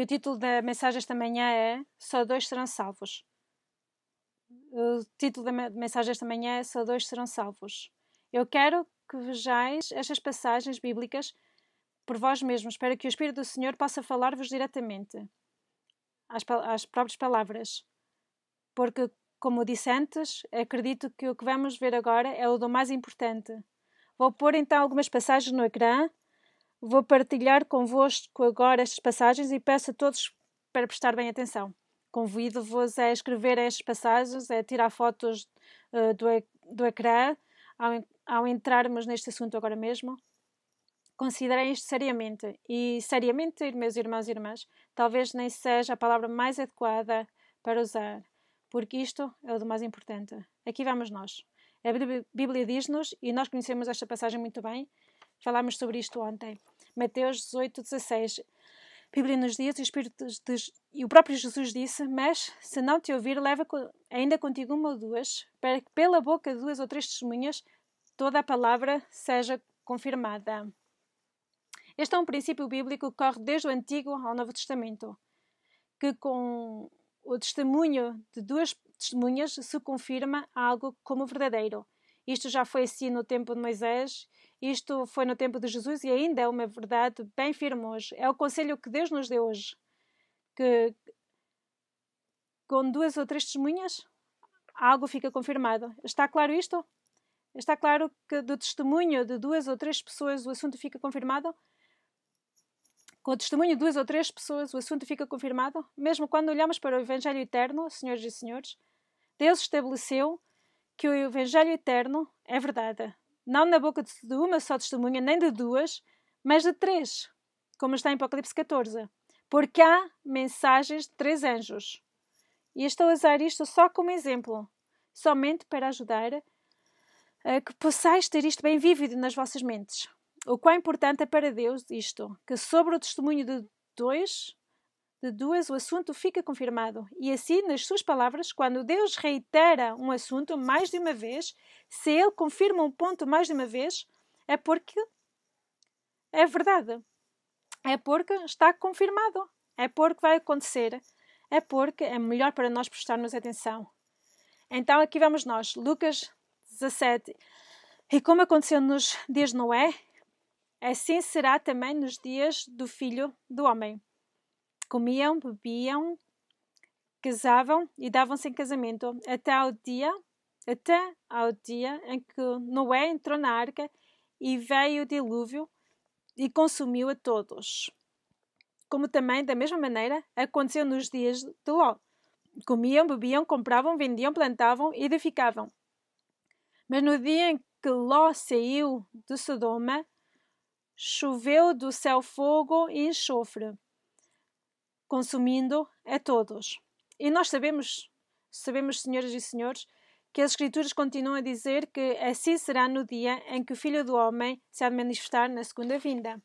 E o título da mensagem esta manhã é Só dois serão salvos. O título da mensagem esta manhã é Só dois serão salvos. Eu quero que vejais estas passagens bíblicas por vós mesmos, para que o Espírito do Senhor possa falar-vos diretamente às, às próprias palavras. Porque, como disse antes, acredito que o que vamos ver agora é o do mais importante. Vou pôr então algumas passagens no ecrã Vou partilhar convosco agora estas passagens e peço a todos para prestar bem atenção. Convido-vos a escrever estas passagens, a tirar fotos uh, do, do ecrã ao, ao entrarmos neste assunto agora mesmo. Considerem isto seriamente. E seriamente, meus irmãos e irmãs, talvez nem seja a palavra mais adequada para usar, porque isto é o do mais importante. Aqui vamos nós. A Bíblia diz-nos, e nós conhecemos esta passagem muito bem, falámos sobre isto ontem. Mateus 18, 16. A Bíblia nos diz, o Espírito diz, e o próprio Jesus disse: Mas se não te ouvir, leva ainda contigo uma ou duas, para que pela boca de duas ou três testemunhas toda a palavra seja confirmada. Este é um princípio bíblico que corre desde o Antigo ao Novo Testamento, que com o testemunho de duas testemunhas se confirma algo como verdadeiro. Isto já foi assim no tempo de Moisés isto foi no tempo de Jesus e ainda é uma verdade bem firme hoje. É o conselho que Deus nos deu hoje. Que com duas ou três testemunhas, algo fica confirmado. Está claro isto? Está claro que do testemunho de duas ou três pessoas o assunto fica confirmado? Com o testemunho de duas ou três pessoas o assunto fica confirmado? Mesmo quando olhamos para o Evangelho Eterno, senhores e senhores, Deus estabeleceu que o Evangelho Eterno é verdade não na boca de uma só testemunha, nem de duas, mas de três, como está em Apocalipse 14. Porque há mensagens de três anjos. E estou a usar isto só como exemplo, somente para ajudar a que possais ter isto bem vívido nas vossas mentes. O quão importante é para Deus isto, que sobre o testemunho de dois de duas, o assunto fica confirmado. E assim, nas suas palavras, quando Deus reitera um assunto mais de uma vez, se ele confirma um ponto mais de uma vez, é porque é verdade. É porque está confirmado. É porque vai acontecer. É porque é melhor para nós prestarmos atenção. Então aqui vamos nós, Lucas 17. E como aconteceu nos dias de Noé, assim será também nos dias do Filho do Homem comiam, bebiam, casavam e davam-se em casamento até ao dia até ao dia em que Noé entrou na arca e veio o dilúvio e consumiu a todos. Como também, da mesma maneira, aconteceu nos dias de Ló. Comiam, bebiam, compravam, vendiam, plantavam e edificavam. Mas no dia em que Ló saiu de Sodoma, choveu do céu fogo e enxofre consumindo a todos. E nós sabemos, sabemos, senhoras e senhores, que as Escrituras continuam a dizer que assim será no dia em que o Filho do Homem se há de manifestar na segunda vinda.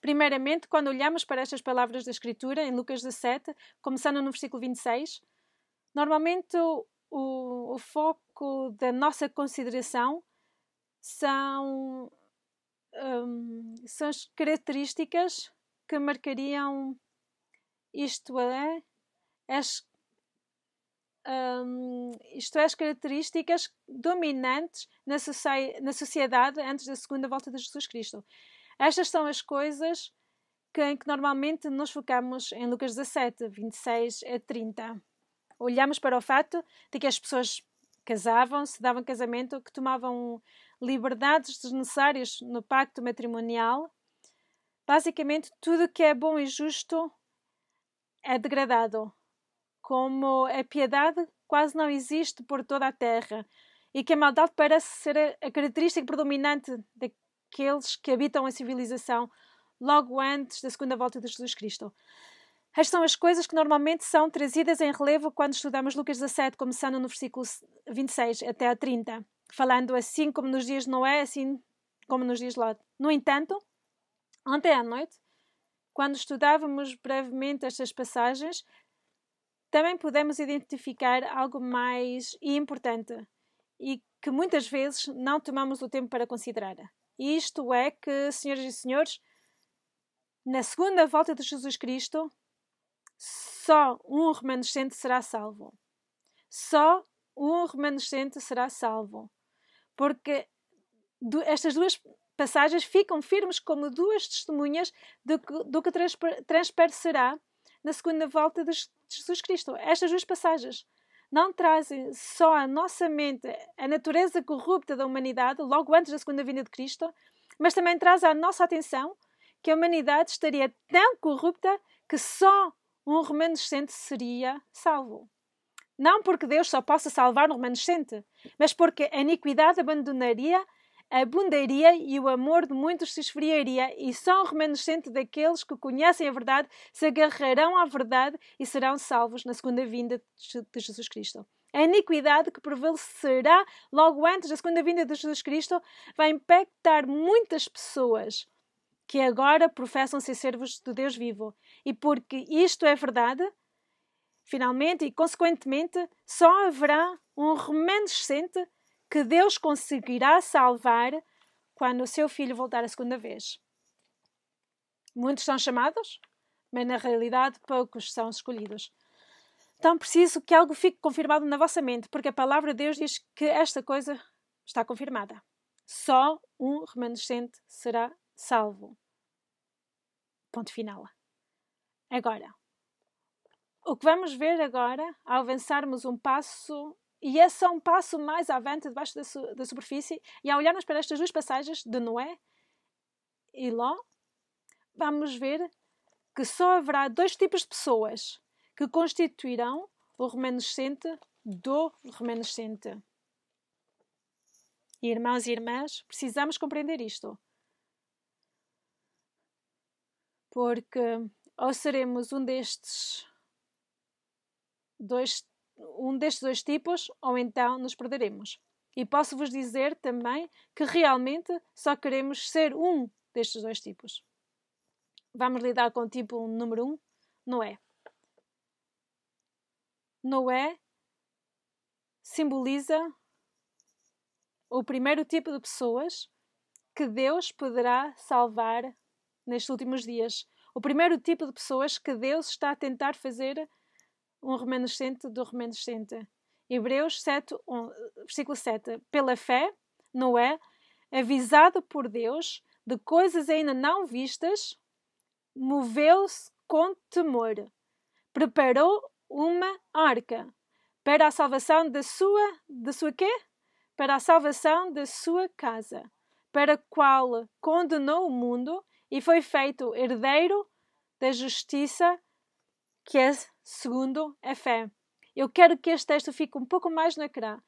Primeiramente, quando olhamos para estas palavras da Escritura, em Lucas 17, começando no versículo 26, normalmente o, o, o foco da nossa consideração são, um, são as características que marcariam, isto é, as, um, isto é, as características dominantes na, na sociedade antes da segunda volta de Jesus Cristo. Estas são as coisas que, em que normalmente nos focamos em Lucas 17, 26 a 30. Olhamos para o fato de que as pessoas casavam-se, davam casamento, que tomavam liberdades desnecessárias no pacto matrimonial Basicamente, tudo que é bom e justo é degradado, como a piedade quase não existe por toda a terra, e que a maldade parece ser a característica predominante daqueles que habitam a civilização logo antes da segunda volta de Jesus Cristo. Estas são as coisas que normalmente são trazidas em relevo quando estudamos Lucas 17, começando no versículo 26 até a 30, falando assim como nos dias de Noé, assim como nos dias de Lot. No entanto, Ontem à noite, quando estudávamos brevemente estas passagens, também pudemos identificar algo mais importante e que muitas vezes não tomamos o tempo para considerar. Isto é que, senhoras e senhores, na segunda volta de Jesus Cristo, só um remanescente será salvo. Só um remanescente será salvo. Porque estas duas passagens ficam firmes como duas testemunhas do que, do que transparecerá na segunda volta de Jesus Cristo. Estas duas passagens não trazem só à nossa mente a natureza corrupta da humanidade, logo antes da segunda vinda de Cristo, mas também traz à nossa atenção que a humanidade estaria tão corrupta que só um remanescente seria salvo. Não porque Deus só possa salvar um remanescente, mas porque a iniquidade abandonaria abundaria e o amor de muitos se esfriaria, e só o remanescente daqueles que conhecem a verdade se agarrarão à verdade e serão salvos na segunda vinda de Jesus Cristo. A iniquidade que prevalecerá logo antes da segunda vinda de Jesus Cristo vai impactar muitas pessoas que agora professam ser servos do Deus vivo. E porque isto é verdade, finalmente e consequentemente, só haverá um remanescente que Deus conseguirá salvar quando o seu filho voltar a segunda vez. Muitos são chamados, mas na realidade poucos são escolhidos. Então preciso que algo fique confirmado na vossa mente, porque a palavra de Deus diz que esta coisa está confirmada. Só um remanescente será salvo. Ponto final. Agora, o que vamos ver agora, ao avançarmos um passo e esse é um passo mais avante, debaixo da, su da superfície, e ao olharmos para estas duas passagens de Noé e Ló, vamos ver que só haverá dois tipos de pessoas que constituirão o remanescente do remanescente. E, irmãos e irmãs, precisamos compreender isto. Porque ou seremos um destes dois um destes dois tipos, ou então nos perderemos. E posso-vos dizer também que realmente só queremos ser um destes dois tipos. Vamos lidar com o tipo número um, Noé. Noé simboliza o primeiro tipo de pessoas que Deus poderá salvar nestes últimos dias. O primeiro tipo de pessoas que Deus está a tentar fazer um remanescente do remanescente. Hebreus 7, 1, versículo 7. Pela fé, Noé, avisado por Deus de coisas ainda não vistas, moveu-se com temor. Preparou uma arca para a salvação da sua, da sua quê? Para a salvação da sua casa, para a qual condenou o mundo e foi feito herdeiro da justiça que é, segundo, a é fé. Eu quero que este texto fique um pouco mais no ecrã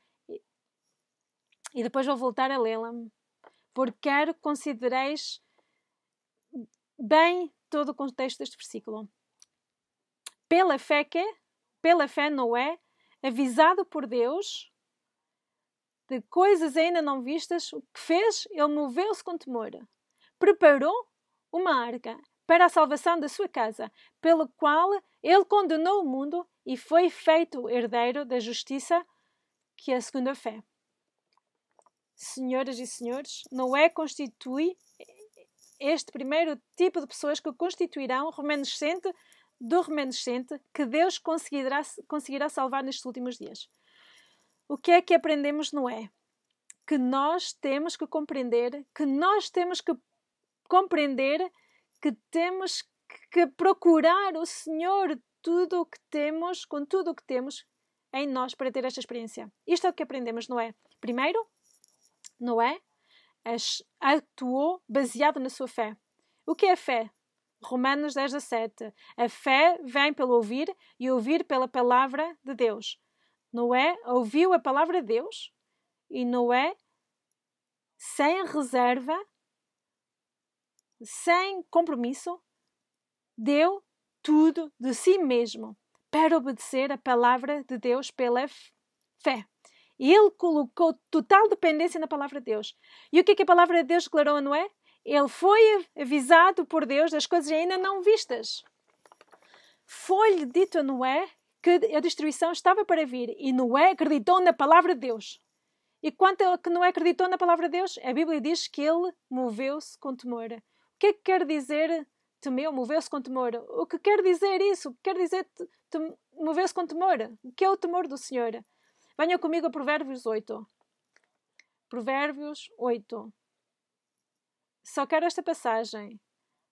e depois vou voltar a lê-la, porque quero que considereis bem todo o contexto deste versículo. Pela fé que, pela fé Noé, avisado por Deus de coisas ainda não vistas, o que fez? Ele moveu-se com temor. Preparou uma arca para a salvação da sua casa, pelo qual ele condenou o mundo e foi feito herdeiro da justiça, que é a segunda fé. Senhoras e senhores, Noé constitui este primeiro tipo de pessoas que constituirão remanescente do remanescente que Deus conseguirá, conseguirá salvar nestes últimos dias. O que é que aprendemos, Noé? Que nós temos que compreender, que nós temos que compreender que temos que procurar o Senhor tudo o que temos, com tudo o que temos em nós para ter esta experiência. Isto é o que aprendemos, não é? Primeiro, Noé atuou baseado na sua fé. O que é a fé? Romanos 10, 17. A fé vem pelo ouvir e ouvir pela palavra de Deus. Noé ouviu a palavra de Deus e Noé, sem reserva, sem compromisso, deu tudo de si mesmo para obedecer a palavra de Deus pela fé. Ele colocou total dependência na palavra de Deus. E o que, é que a palavra de Deus declarou a Noé? Ele foi avisado por Deus das coisas ainda não vistas. Foi-lhe dito a Noé que a destruição estava para vir e Noé acreditou na palavra de Deus. E quanto a que Noé acreditou na palavra de Deus, a Bíblia diz que ele moveu-se com temor que é que quer dizer temeu, moveu-se com temor? O que quer dizer isso? Quer dizer moveu-se com temor? que é o temor do Senhor? Venham comigo a Provérbios 8. Provérbios 8. Só quero esta passagem.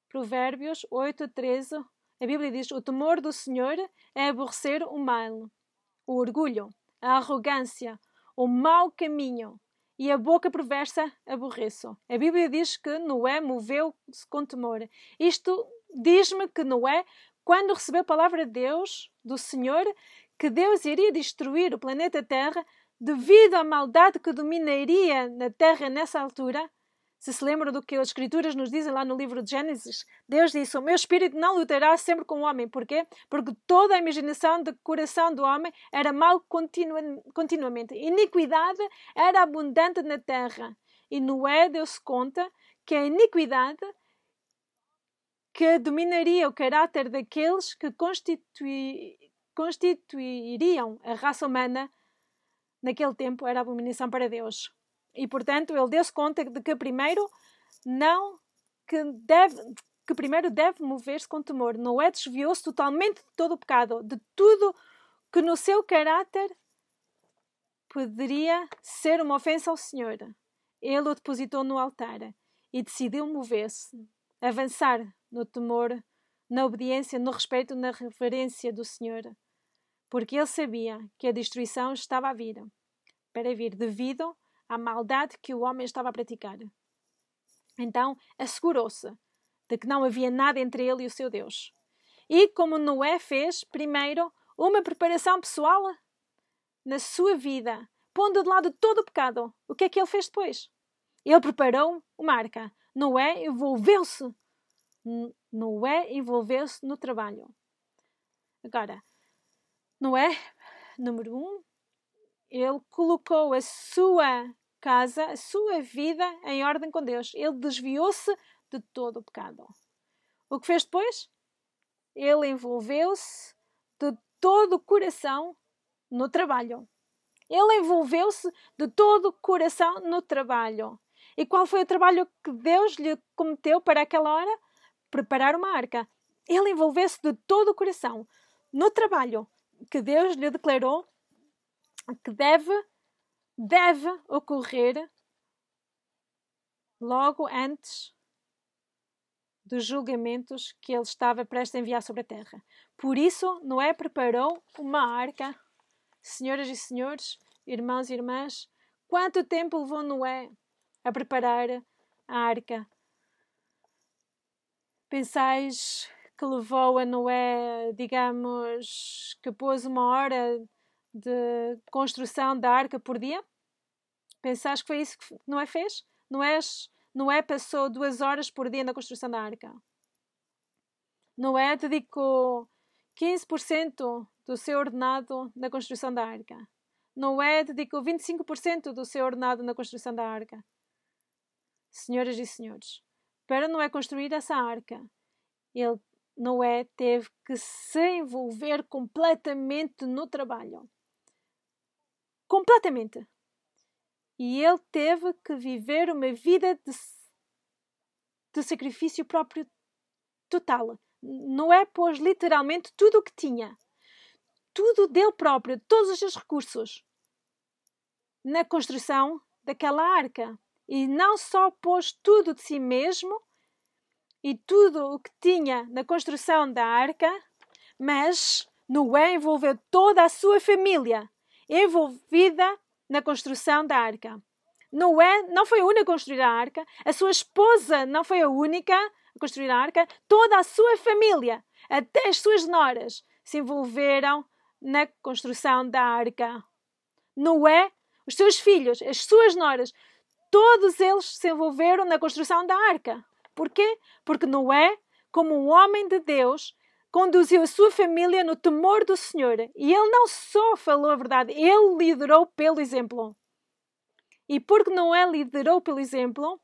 Provérbios 8 13. A Bíblia diz: O temor do Senhor é aborrecer o mal, o orgulho, a arrogância, o mau caminho, e a boca perversa aborreço. A Bíblia diz que Noé moveu-se com temor. Isto diz-me que Noé, quando recebeu a palavra de Deus, do Senhor, que Deus iria destruir o planeta Terra devido à maldade que dominaria na Terra nessa altura, se se lembram do que as Escrituras nos dizem lá no livro de Gênesis, Deus disse: O meu espírito não lutará sempre com o homem. Porquê? Porque toda a imaginação do coração do homem era mal continu continuamente. Iniquidade era abundante na terra. E Noé deu-se conta que a iniquidade que dominaria o caráter daqueles que constitui, constituiriam a raça humana naquele tempo era abominação para Deus. E, portanto, ele deu-se conta de que primeiro não que deve que primeiro deve mover-se com temor. Noé desviou-se totalmente de todo o pecado, de tudo que no seu caráter poderia ser uma ofensa ao Senhor. Ele o depositou no altar e decidiu mover-se, avançar no temor, na obediência, no respeito, na reverência do Senhor, porque ele sabia que a destruição estava a vir, para vir devido à maldade que o homem estava a praticar. Então assegurou-se de que não havia nada entre ele e o seu Deus. E como Noé fez, primeiro, uma preparação pessoal na sua vida, pondo de lado todo o pecado, o que é que ele fez depois? Ele preparou uma arca. Noé envolveu-se. Noé envolveu-se no trabalho. Agora, Noé, número um, ele colocou a sua casa, a sua vida em ordem com Deus. Ele desviou-se de todo o pecado. O que fez depois? Ele envolveu-se de todo o coração no trabalho. Ele envolveu-se de todo o coração no trabalho. E qual foi o trabalho que Deus lhe cometeu para aquela hora? Preparar uma arca. Ele envolveu-se de todo o coração no trabalho que Deus lhe declarou que deve deve ocorrer logo antes dos julgamentos que ele estava prestes a enviar sobre a terra. Por isso, Noé preparou uma arca. Senhoras e senhores, irmãos e irmãs, quanto tempo levou Noé a preparar a arca? Pensais que levou a Noé, digamos, que pôs uma hora de construção da arca por dia? Pensas que foi isso que Noé fez? Noé, é passou duas horas por dia na construção da arca. Noé dedicou 15% do seu ordenado na construção da arca. Noé dedicou 25% do seu ordenado na construção da arca. Senhoras e senhores, para Noé construir essa arca, ele, Noé teve que se envolver completamente no trabalho. Completamente. E ele teve que viver uma vida de, de sacrifício próprio total. Noé pôs literalmente tudo o que tinha, tudo dele próprio, todos os seus recursos, na construção daquela arca. E não só pôs tudo de si mesmo e tudo o que tinha na construção da arca, mas Noé envolveu toda a sua família, envolvida na construção da arca. Noé não foi a única a construir a arca, a sua esposa não foi a única a construir a arca, toda a sua família, até as suas noras, se envolveram na construção da arca. Noé, os seus filhos, as suas noras, todos eles se envolveram na construção da arca. Porquê? Porque Noé, como um homem de Deus, conduziu a sua família no temor do Senhor. E ele não só falou a verdade, ele liderou pelo exemplo. E porque não é liderou pelo exemplo,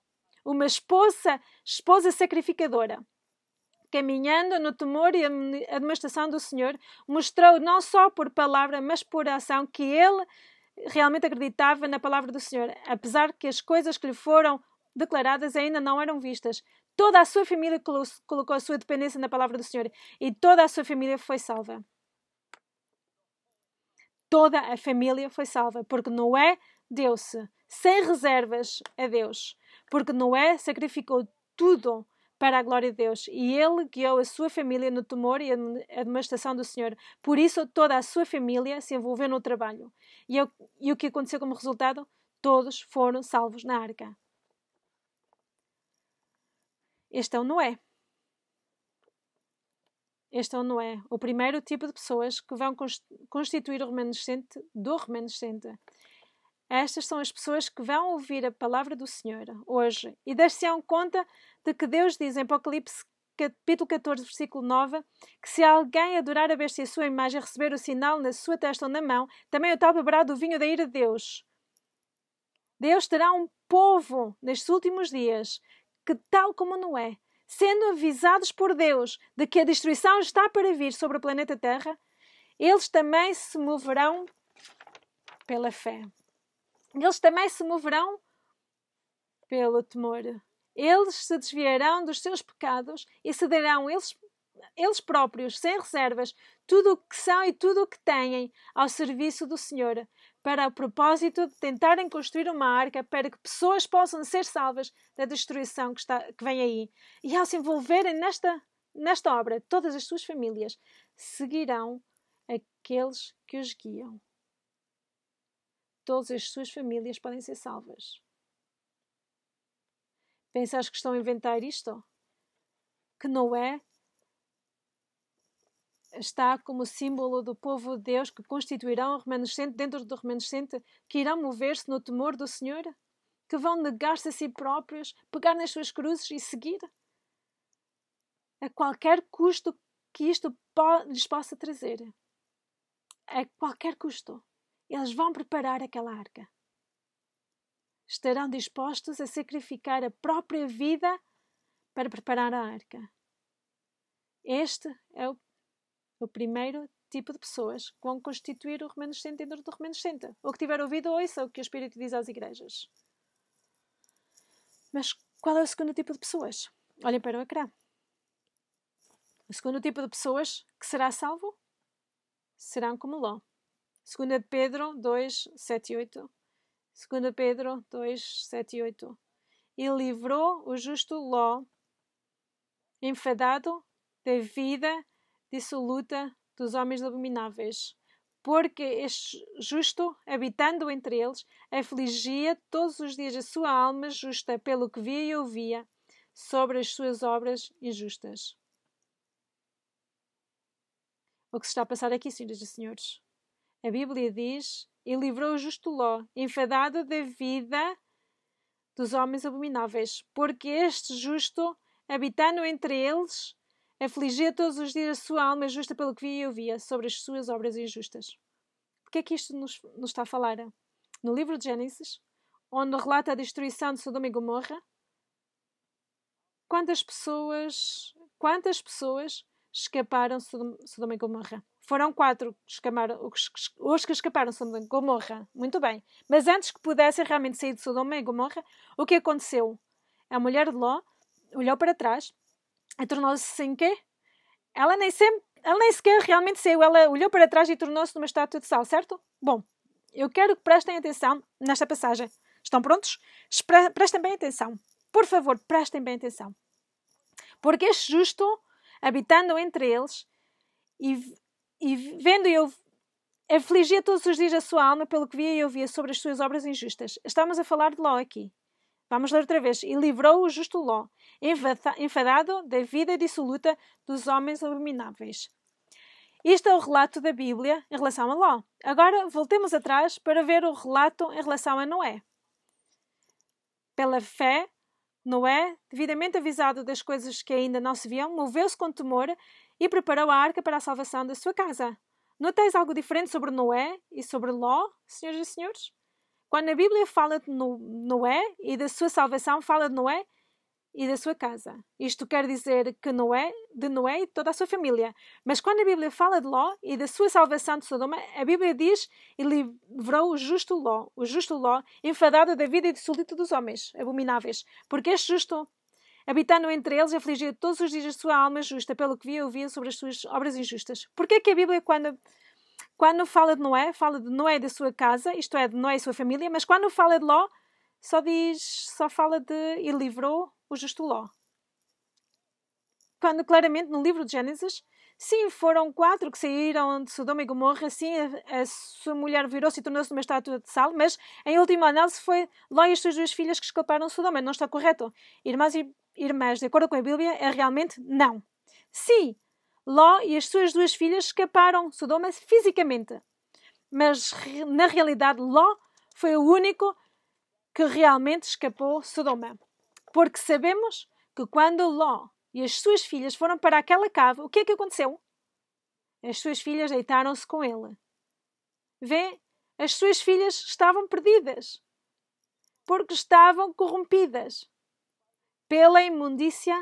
uma esposa, esposa sacrificadora, caminhando no temor e administração do Senhor, mostrou não só por palavra, mas por ação que ele realmente acreditava na palavra do Senhor, apesar que as coisas que lhe foram declaradas ainda não eram vistas toda a sua família colocou a sua dependência na palavra do Senhor e toda a sua família foi salva. Toda a família foi salva, porque Noé deu-se sem reservas a Deus, porque Noé sacrificou tudo para a glória de Deus e ele guiou a sua família no temor e a demonstração do Senhor. Por isso, toda a sua família se envolveu no trabalho. E, eu, é e o que aconteceu como resultado? Todos foram salvos na arca. Este é o Noé. Este é o Noé, o primeiro tipo de pessoas que vão constituir o remanescente do remanescente. Estas são as pessoas que vão ouvir a palavra do Senhor hoje e dar-se-ão conta de que Deus diz em Apocalipse capítulo 14, versículo 9, que se alguém adorar a besta e a sua imagem receber o sinal na sua testa ou na mão, também o tal beberá do vinho da ira de Deus. Deus terá um povo nestes últimos dias que, tal como Noé, sendo avisados por Deus de que a destruição está para vir sobre o planeta Terra, eles também se moverão pela fé. Eles também se moverão pelo temor. Eles se desviarão dos seus pecados e cederão eles, eles próprios, sem reservas, tudo o que são e tudo o que têm ao serviço do Senhor, para o propósito de tentarem construir uma arca para que pessoas possam ser salvas da destruição que, está, que vem aí. E ao se envolverem nesta, nesta obra, todas as suas famílias seguirão aqueles que os guiam. Todas as suas famílias podem ser salvas. Pensas que estão a inventar isto? Que Noé está como símbolo do povo de Deus que constituirão o remanescente dentro do remanescente que irá mover-se no temor do Senhor? Que vão negar-se a si próprios, pegar nas suas cruzes e seguir? A qualquer custo que isto lhes possa trazer. A qualquer custo. Eles vão preparar aquela arca. Estarão dispostos a sacrificar a própria vida para preparar a arca. Este é o o primeiro tipo de pessoas que vão constituir o remanescente dentro do remanescente. O que tiver ouvido, ouça o que o Espírito diz às igrejas. Mas qual é o segundo tipo de pessoas? Olhem para o ecrã. O segundo tipo de pessoas que será salvo serão como Ló. 2 Pedro 2, 7 e 8. 2 Pedro 2, 7 e 8. E livrou o justo Ló, enfadado da vida dissoluta dos homens abomináveis. Porque este justo, habitando entre eles, afligia todos os dias a sua alma justa pelo que via e ouvia sobre as suas obras injustas. O que se está a passar aqui, senhoras e senhores? A Bíblia diz: E livrou o justo Ló, enfadado da vida dos homens abomináveis, porque este justo, habitando entre eles, Afligia todos os dias a sua alma justa pelo que via e ouvia sobre as suas obras injustas. O que é que isto nos, nos está a falar? No livro de Gênesis, onde relata a destruição de Sodoma e Gomorra, quantas pessoas, quantas pessoas escaparam Sodoma e Gomorra? Foram quatro que escaparam, os que escaparam Sodoma e Gomorra. Muito bem. Mas antes que pudessem realmente sair de Sodoma e Gomorra, o que aconteceu? A mulher de Ló olhou para trás tornou-se sem quê? Ela nem, sempre, ela nem sequer realmente saiu, ela olhou para trás e tornou-se numa estátua de sal, certo? Bom, eu quero que prestem atenção nesta passagem. Estão prontos? Prestem bem atenção. Por favor, prestem bem atenção. Porque este é justo, habitando entre eles e, e vendo eu afligia todos os dias a sua alma pelo que via e ouvia sobre as suas obras injustas. Estamos a falar de Ló aqui. Vamos ler outra vez. E livrou o justo Ló, enfadado da vida dissoluta dos homens abomináveis. Este é o relato da Bíblia em relação a Ló. Agora voltemos atrás para ver o relato em relação a Noé. Pela fé, Noé, devidamente avisado das coisas que ainda não se viam, moveu-se com temor e preparou a arca para a salvação da sua casa. Notais algo diferente sobre Noé e sobre Ló, senhores e senhores? Quando a Bíblia fala de Noé e da sua salvação, fala de Noé e da sua casa. Isto quer dizer que Noé, de Noé e toda a sua família. Mas quando a Bíblia fala de Ló e da sua salvação de Sodoma, a Bíblia diz e livrou o justo Ló, o justo Ló, enfadado da vida e do solito dos homens abomináveis, porque este justo habitando entre eles, afligia todos os dias a sua alma justa, pelo que via e ouvia sobre as suas obras injustas. Porquê que a Bíblia, quando quando fala de Noé, fala de Noé da sua casa, isto é, de Noé e sua família, mas quando fala de Ló, só diz, só fala de e livrou o justo Ló. Quando claramente no livro de Gênesis, sim, foram quatro que saíram de Sodoma e Gomorra, sim, a, a sua mulher virou-se e tornou-se uma estátua de sal, mas em última análise foi Ló e as suas duas filhas que escaparam de Sodoma, não está correto? Irmãs e irmãs, de acordo com a Bíblia, é realmente não. Sim, Ló e as suas duas filhas escaparam Sodoma fisicamente. Mas na realidade, Ló foi o único que realmente escapou Sodoma. Porque sabemos que quando Ló e as suas filhas foram para aquela cave, o que é que aconteceu? As suas filhas deitaram-se com ele. Vê, as suas filhas estavam perdidas porque estavam corrompidas pela imundícia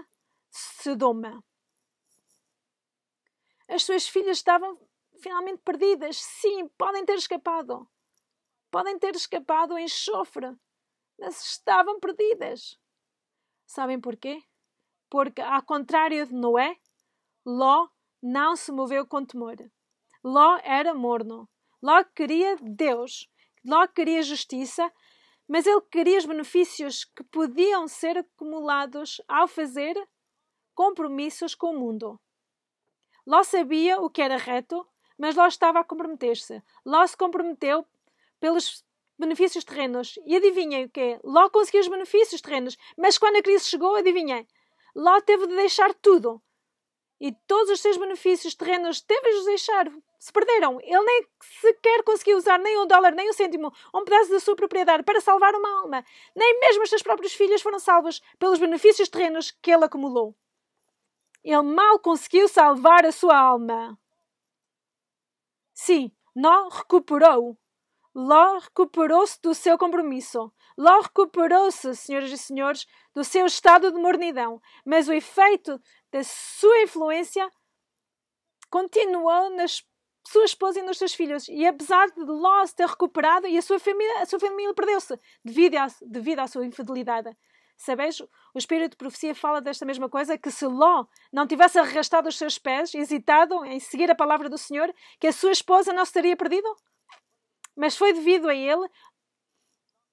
Sodoma. As suas filhas estavam finalmente perdidas. Sim, podem ter escapado. Podem ter escapado em chofre, mas estavam perdidas. Sabem porquê? Porque, ao contrário de Noé, Ló não se moveu com temor. Ló era morno. Ló queria Deus. Ló queria justiça, mas ele queria os benefícios que podiam ser acumulados ao fazer compromissos com o mundo. Ló sabia o que era reto, mas Ló estava a comprometer-se. Ló se comprometeu pelos benefícios terrenos. E adivinhem o que é? Ló conseguiu os benefícios terrenos, mas quando a crise chegou, adivinhem? Ló teve de deixar tudo. E todos os seus benefícios terrenos teve de deixar. Se perderam. Ele nem sequer conseguiu usar nem um dólar, nem um cêntimo, um pedaço da sua propriedade para salvar uma alma. Nem mesmo os seus próprios filhos foram salvos pelos benefícios terrenos que ele acumulou. Ele mal conseguiu salvar a sua alma. Sim, Nó recuperou. Ló recuperou-se do seu compromisso. Ló recuperou-se, senhoras e senhores, do seu estado de mornidão. Mas o efeito da sua influência continuou nas sua esposa e nos seus filhos. E apesar de Ló se ter recuperado, e a sua família, a sua família perdeu-se devido, devido à sua infidelidade. Sabes, o espírito de profecia fala desta mesma coisa: que se Ló não tivesse arrastado os seus pés, hesitado em seguir a palavra do Senhor, que a sua esposa não se teria perdido? Mas foi devido a ele,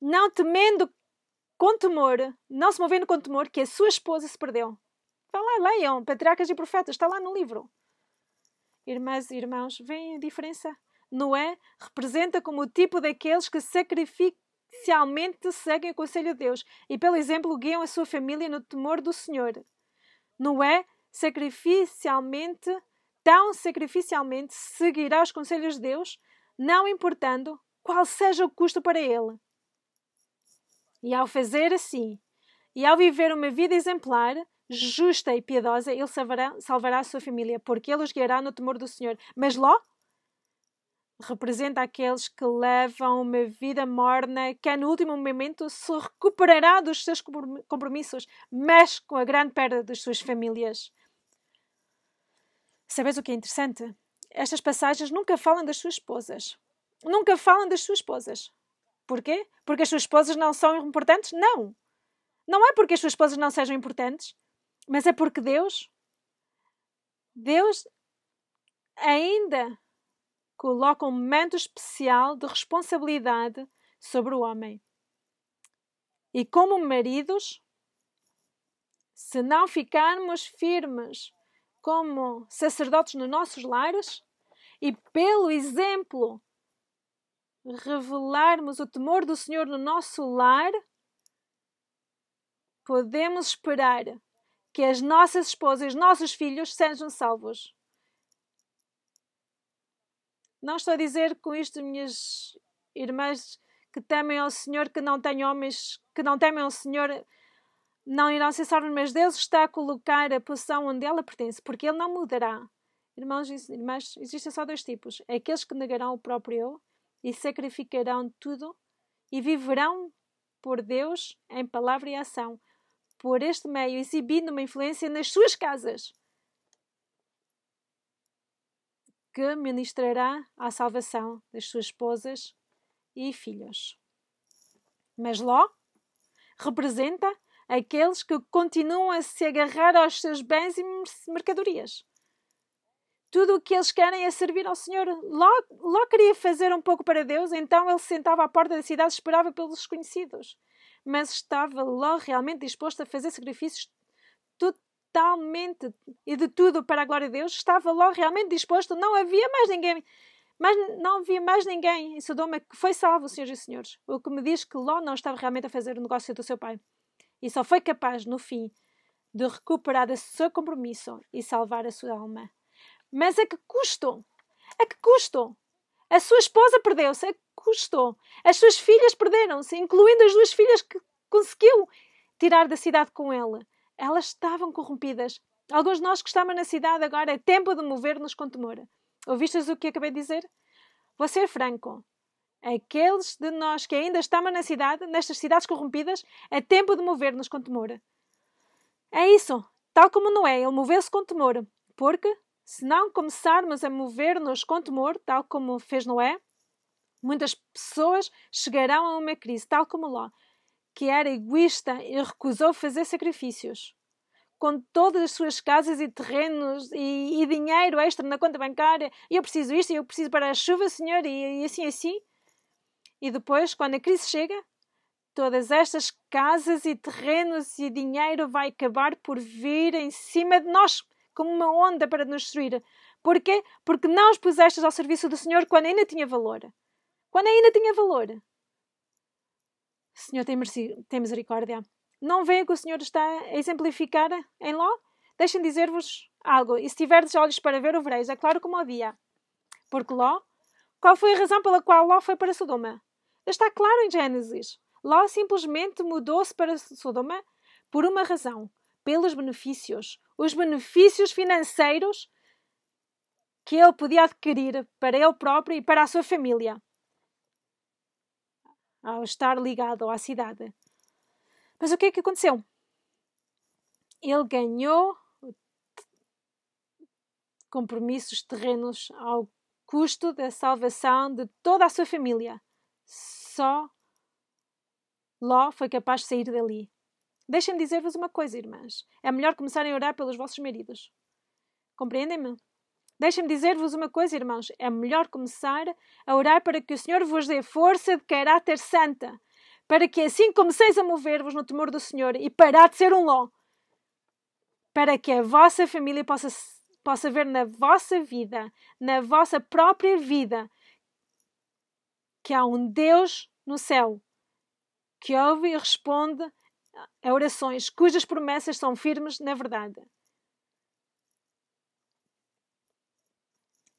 não temendo com temor, não se movendo com temor, que a sua esposa se perdeu. Vão lá, leiam, Patriarcas e Profetas, está lá no livro. Irmãs e irmãos, veem a diferença? Noé representa como o tipo daqueles que sacrificam se seguem o conselho de Deus e, pelo exemplo, guiam a sua família no temor do Senhor. Noé sacrificialmente, tão sacrificialmente, seguirá os conselhos de Deus, não importando qual seja o custo para ele. E ao fazer assim, e ao viver uma vida exemplar, justa e piedosa, ele salvará, salvará a sua família, porque ele os guiará no temor do Senhor. Mas Ló representa aqueles que levam uma vida morna, que é no último momento se recuperará dos seus compromissos, mas com a grande perda das suas famílias. Sabes o que é interessante? Estas passagens nunca falam das suas esposas. Nunca falam das suas esposas. Porquê? Porque as suas esposas não são importantes? Não. Não é porque as suas esposas não sejam importantes, mas é porque Deus, Deus ainda coloca um manto especial de responsabilidade sobre o homem. E como maridos, se não ficarmos firmes como sacerdotes nos nossos lares e pelo exemplo revelarmos o temor do Senhor no nosso lar, podemos esperar que as nossas esposas e os nossos filhos sejam salvos. Não estou a dizer com isto, minhas irmãs, que temem ao Senhor, que não têm homens, que não temem ao Senhor, não irão cessar, mas Deus está a colocar a posição onde ela pertence, porque Ele não mudará. Irmãos e irmãs, existem só dois tipos: aqueles que negarão o próprio eu e sacrificarão tudo e viverão por Deus em palavra e ação, por este meio, exibindo uma influência nas suas casas. que ministrará à salvação das suas esposas e filhos. Mas Ló representa aqueles que continuam a se agarrar aos seus bens e mercadorias. Tudo o que eles querem é servir ao Senhor. Ló, Ló queria fazer um pouco para Deus, então ele sentava à porta da cidade e esperava pelos desconhecidos. Mas estava Ló realmente disposto a fazer sacrifícios totalmente e de tudo para a glória de Deus, estava Ló realmente disposto, não havia mais ninguém, mas não havia mais ninguém em Sodoma que foi salvo, senhores e senhores. O que me diz que Ló não estava realmente a fazer o negócio do seu pai e só foi capaz, no fim, de recuperar o seu compromisso e salvar a sua alma. Mas a que custo? A que custo? A sua esposa perdeu-se, a que custo? As suas filhas perderam-se, incluindo as duas filhas que conseguiu tirar da cidade com ela. Elas estavam corrompidas. Alguns de nós que estamos na cidade agora é tempo de mover-nos com temor. Ouvistes o que acabei de dizer? Vou ser franco. Aqueles de nós que ainda estamos na cidade, nestas cidades corrompidas, é tempo de mover-nos com temor. É isso. Tal como Noé, ele moveu-se com temor. Porque, se não começarmos a mover-nos com temor, tal como fez Noé, muitas pessoas chegarão a uma crise, tal como Ló que era egoísta e recusou fazer sacrifícios. Com todas as suas casas e terrenos e, e dinheiro extra na conta bancária, e eu preciso isto, e eu preciso para a chuva, senhor, e, e assim, assim. E depois, quando a crise chega, todas estas casas e terrenos e dinheiro vai acabar por vir em cima de nós, como uma onda para nos destruir. Porquê? Porque não os pusestes ao serviço do Senhor quando ainda tinha valor. Quando ainda tinha valor. Senhor, tem, tem misericórdia. Não vê que o Senhor está a exemplificar em Ló? Deixem dizer-vos algo, e se tiverdes olhos para ver, o vereis, é claro como o dia. Porque Ló, qual foi a razão pela qual Ló foi para Sodoma? Está claro em Gênesis. Ló simplesmente mudou-se para Sodoma por uma razão: pelos benefícios. Os benefícios financeiros que ele podia adquirir para ele próprio e para a sua família ao estar ligado à cidade. Mas o que é que aconteceu? Ele ganhou compromissos terrenos ao custo da salvação de toda a sua família. Só Ló foi capaz de sair dali. Deixem-me dizer-vos uma coisa, irmãs. É melhor começarem a orar pelos vossos maridos. Compreendem-me? Deixem-me dizer-vos uma coisa, irmãos: é melhor começar a orar para que o Senhor vos dê força de caráter santa, para que assim comeceis a mover-vos no temor do Senhor e parar de ser um ló, para que a vossa família possa, possa ver na vossa vida, na vossa própria vida, que há um Deus no céu que ouve e responde a orações cujas promessas são firmes na verdade.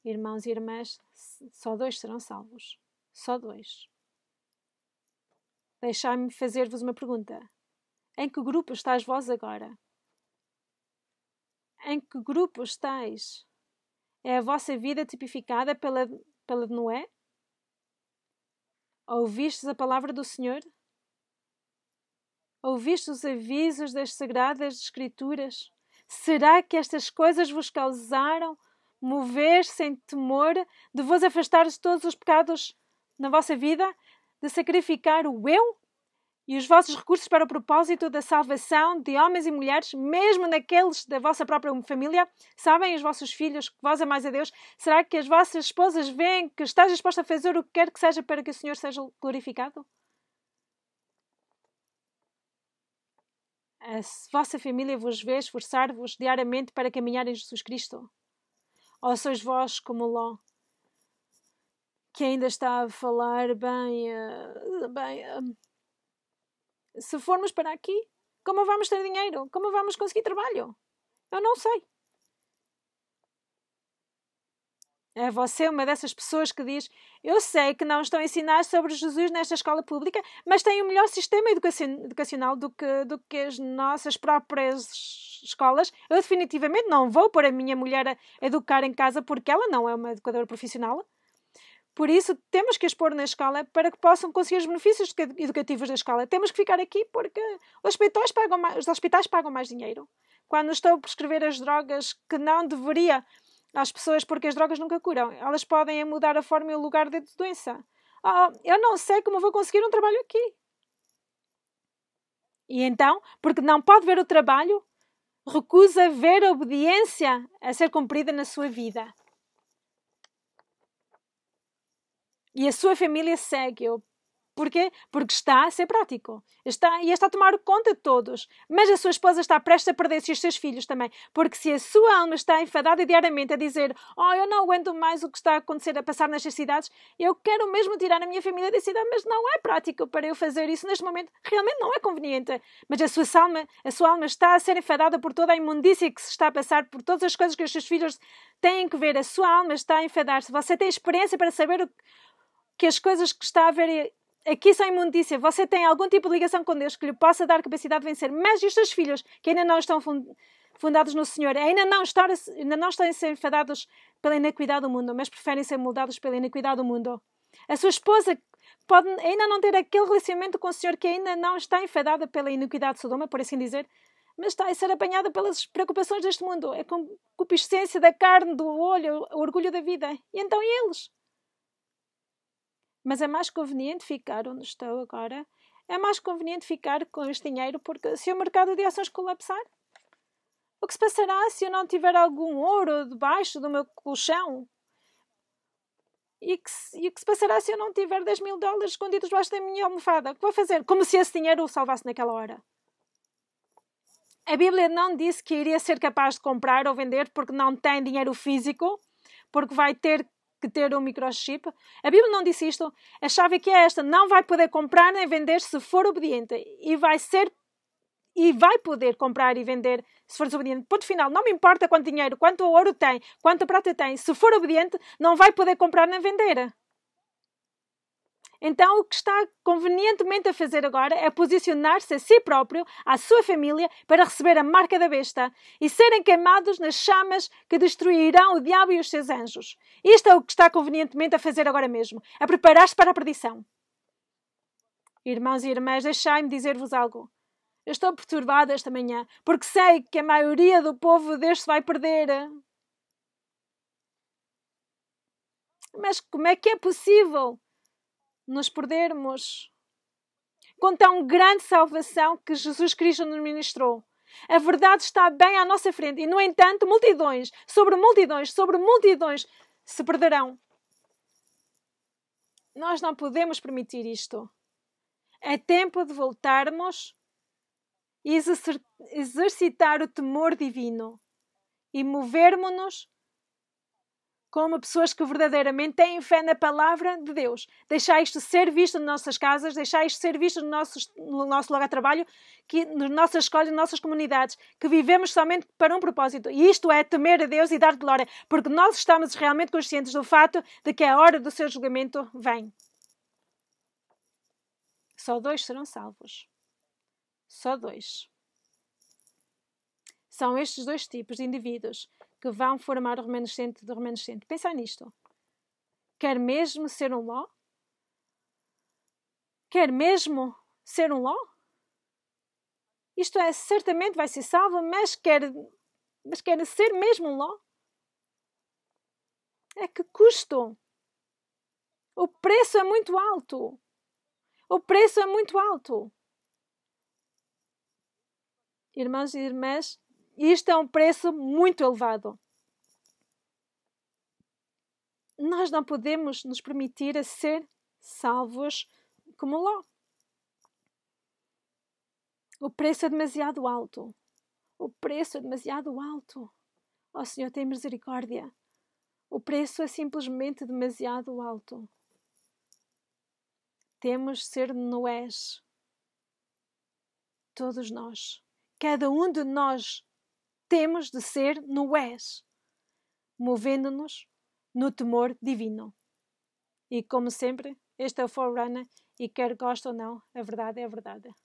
Irmãos e irmãs, só dois serão salvos. Só dois. Deixai-me fazer-vos uma pergunta. Em que grupo estáis vós agora? Em que grupo estáis? É a vossa vida tipificada pela, pela de Noé? Ouvistes a palavra do Senhor? Ouviste os avisos das sagradas Escrituras? Será que estas coisas vos causaram mover sem temor, de vos afastar de todos os pecados na vossa vida, de sacrificar o eu e os vossos recursos para o propósito da salvação de homens e mulheres, mesmo naqueles da vossa própria família? Sabem os vossos filhos que vós amais a Deus? Será que as vossas esposas veem que estás disposta a fazer o que quer que seja para que o Senhor seja glorificado? A vossa família vos vê esforçar-vos diariamente para caminhar em Jesus Cristo? Ou sois vós como Ló, que ainda está a falar bem. Eh, bem eh, se formos para aqui, como vamos ter dinheiro? Como vamos conseguir trabalho? Eu não sei. É você uma dessas pessoas que diz: Eu sei que não estão a ensinar sobre Jesus nesta escola pública, mas tem o um melhor sistema educacional do que, do que as nossas próprias escolas. Eu definitivamente não vou pôr a minha mulher a educar em casa porque ela não é uma educadora profissional. Por isso, temos que as pôr na escola para que possam conseguir os benefícios educativos da escola. Temos que ficar aqui porque os hospitais pagam mais, os hospitais pagam mais dinheiro. Quando estou a prescrever as drogas que não deveria às pessoas, porque as drogas nunca curam, elas podem mudar a forma e o lugar da doença. Oh, eu não sei como vou conseguir um trabalho aqui. E então, porque não pode ver o trabalho recusa ver a obediência a ser cumprida na sua vida. E a sua família segue-o Porquê? Porque está a ser prático. Está, e está a tomar conta de todos. Mas a sua esposa está prestes a perder-se os seus filhos também. Porque se a sua alma está enfadada diariamente a dizer Oh, eu não aguento mais o que está a acontecer, a passar nestas cidades, eu quero mesmo tirar a minha família da cidade, mas não é prático para eu fazer isso neste momento. Realmente não é conveniente. Mas a sua alma, a sua alma está a ser enfadada por toda a imundícia que se está a passar, por todas as coisas que os seus filhos têm que ver. A sua alma está a enfadar-se. Você tem experiência para saber o que as coisas que está a ver aqui são em você tem algum tipo de ligação com Deus que lhe possa dar capacidade de vencer, mas e os seus filhos, que ainda não estão fundados no Senhor, ainda não, estão, ainda não estão a ser enfadados pela iniquidade do mundo, mas preferem ser moldados pela iniquidade do mundo. A sua esposa pode ainda não ter aquele relacionamento com o Senhor que ainda não está enfadada pela iniquidade de Sodoma, por assim dizer, mas está a ser apanhada pelas preocupações deste mundo, é com a concupiscência da carne, do olho, o orgulho da vida. E então e eles? Mas é mais conveniente ficar onde estou agora. É mais conveniente ficar com este dinheiro porque se o mercado de ações colapsar, o que se passará se eu não tiver algum ouro debaixo do meu colchão? E que, e que se passará se eu não tiver 10 mil dólares escondidos debaixo da minha almofada? O que vou fazer? Como se esse dinheiro o salvasse naquela hora. A Bíblia não disse que iria ser capaz de comprar ou vender porque não tem dinheiro físico, porque vai ter que ter um microchip? A Bíblia não disse isto. A chave que é esta: não vai poder comprar nem vender se for obediente e vai ser e vai poder comprar e vender se for desobediente. Ponto final. Não me importa quanto dinheiro, quanto ouro tem, quanto prata tem. Se for obediente, não vai poder comprar nem vender. Então, o que está convenientemente a fazer agora é posicionar-se a si próprio, à sua família, para receber a marca da besta e serem queimados nas chamas que destruirão o diabo e os seus anjos. Isto é o que está convenientemente a fazer agora mesmo, a preparar-se para a perdição. Irmãos e irmãs, deixai-me dizer-vos algo. Eu estou perturbada esta manhã, porque sei que a maioria do povo deste vai perder. Mas como é que é possível nos perdermos. Com tão grande salvação que Jesus Cristo nos ministrou. A verdade está bem à nossa frente e, no entanto, multidões, sobre multidões, sobre multidões se perderão. Nós não podemos permitir isto. É tempo de voltarmos e exercitar o temor divino e movermos-nos como pessoas que verdadeiramente têm fé na palavra de Deus. Deixar isto ser visto nas nossas casas, deixar isto ser visto no nosso, no nosso lugar de trabalho, que, nas nossas escolas, nas nossas comunidades, que vivemos somente para um propósito. E isto é temer a Deus e dar glória, porque nós estamos realmente conscientes do fato de que a hora do seu julgamento vem. Só dois serão salvos. Só dois. São estes dois tipos de indivíduos que vão formar o remanescente do remanescente. Pensa nisto. Quer mesmo ser um Ló? Quer mesmo ser um Ló? Isto é, certamente vai ser salvo, mas quer, mas quer ser mesmo um Ló? É que custo? O preço é muito alto. O preço é muito alto. Irmãos e irmãs, isto é um preço muito elevado. Nós não podemos nos permitir a ser salvos como Ló. O preço é demasiado alto. O preço é demasiado alto. Ó oh, Senhor, tem misericórdia. O preço é simplesmente demasiado alto. Temos de ser Noés. Todos nós. Cada um de nós temos de ser no és, movendo-nos no temor divino. E como sempre, este é o Forerunner e quer goste ou não, a verdade é a verdade.